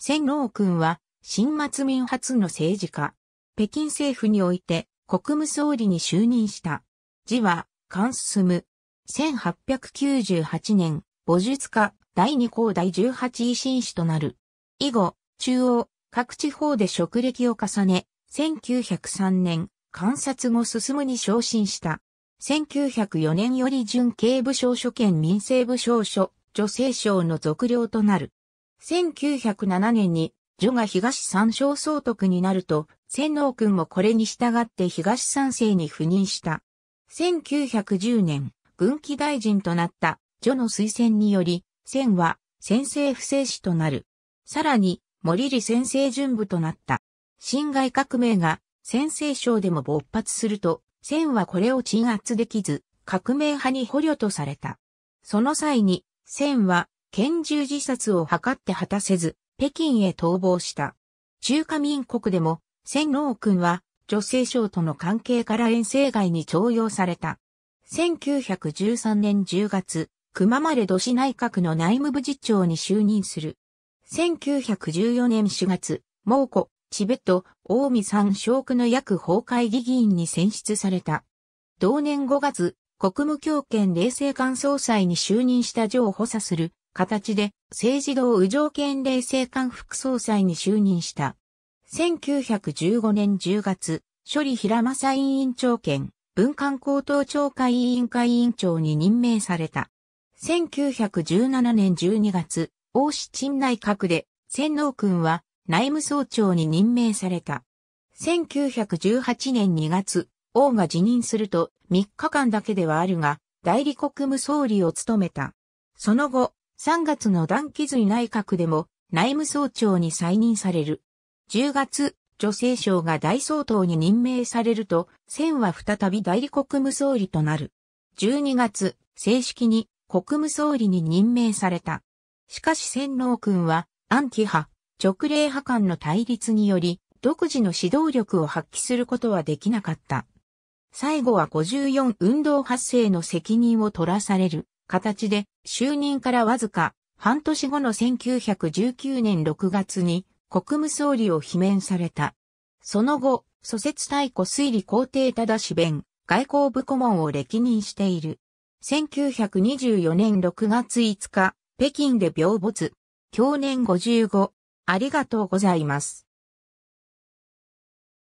千郎君は、新末民初の政治家。北京政府において、国務総理に就任した。字は、関進む。1898年、母術家、第二項第18維新史となる。以後、中央、各地方で職歴を重ね、1903年、観察後進むに昇進した。1904年より準警部省所兼民政部省所、女性省の続領となる。1907年に、女が東三省総督になると、千能君もこれに従って東三省に赴任した。1910年、軍機大臣となった女の推薦により、千は先制不正士となる。さらに、森里先制準部となった。侵害革命が先制省でも勃発すると、千はこれを鎮圧できず、革命派に捕虜とされた。その際に、千は拳銃自殺を図って果たせず、北京へ逃亡した。中華民国でも、千能君は、女性省との関係から遠征外に徴用された。1913年10月、熊丸都市内閣の内務部次長に就任する。1914年4月、蒙古、チベット、大見三将区の約崩壊議議員に選出された。同年5月、国務強権冷静官総裁に就任した上補佐する形で政治道右上権令政官副総裁に就任した。1915年10月、処理平正委員長兼文官高等長会委員会委員長に任命された。1917年12月、王子陳内閣で千能君は内務総長に任命された。1918年2月、王が辞任すると3日間だけではあるが、代理国務総理を務めた。その後、3月の段記髄内閣でも内務総長に再任される。10月、女性省が大総統に任命されると、千は再び代理国務総理となる。12月、正式に国務総理に任命された。しかし千能君は、暗記派、直令派間の対立により、独自の指導力を発揮することはできなかった。最後は54運動発生の責任を取らされる。形で就任からわずか半年後の1919年6月に国務総理を罷免された。その後、蘇節太鼓推理皇帝ただし弁、外交部顧問を歴任している。1924年6月5日、北京で病没。去年55。ありがとうございます。